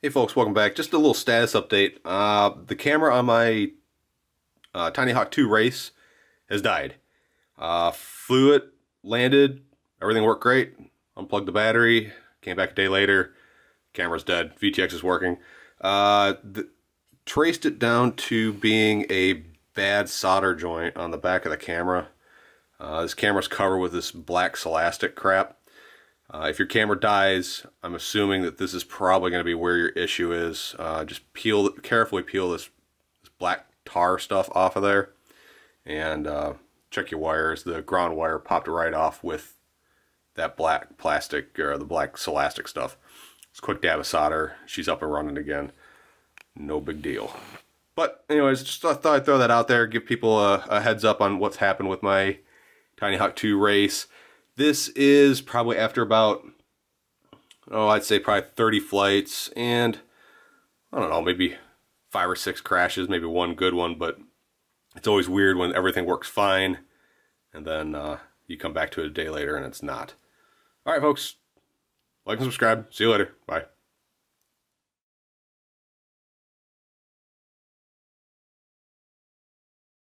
Hey folks, welcome back. Just a little status update. Uh, the camera on my uh, Tiny Hawk 2 race has died. Uh, flew it, landed, everything worked great. Unplugged the battery, came back a day later, camera's dead, VTX is working. Uh, traced it down to being a bad solder joint on the back of the camera. Uh, this camera's covered with this black celastic crap. Uh, if your camera dies, I'm assuming that this is probably going to be where your issue is. Uh, just peel, carefully peel this, this, black tar stuff off of there and uh, check your wires. The ground wire popped right off with that black plastic or the black elastic stuff. It's quick dab of solder. She's up and running again. No big deal. But anyways, just I thought I'd throw that out there, give people a, a heads up on what's happened with my Tiny Hawk 2 race. This is probably after about, oh, I'd say probably 30 flights and I don't know, maybe five or six crashes, maybe one good one, but it's always weird when everything works fine and then uh, you come back to it a day later and it's not. All right, folks, like and subscribe. See you later. Bye.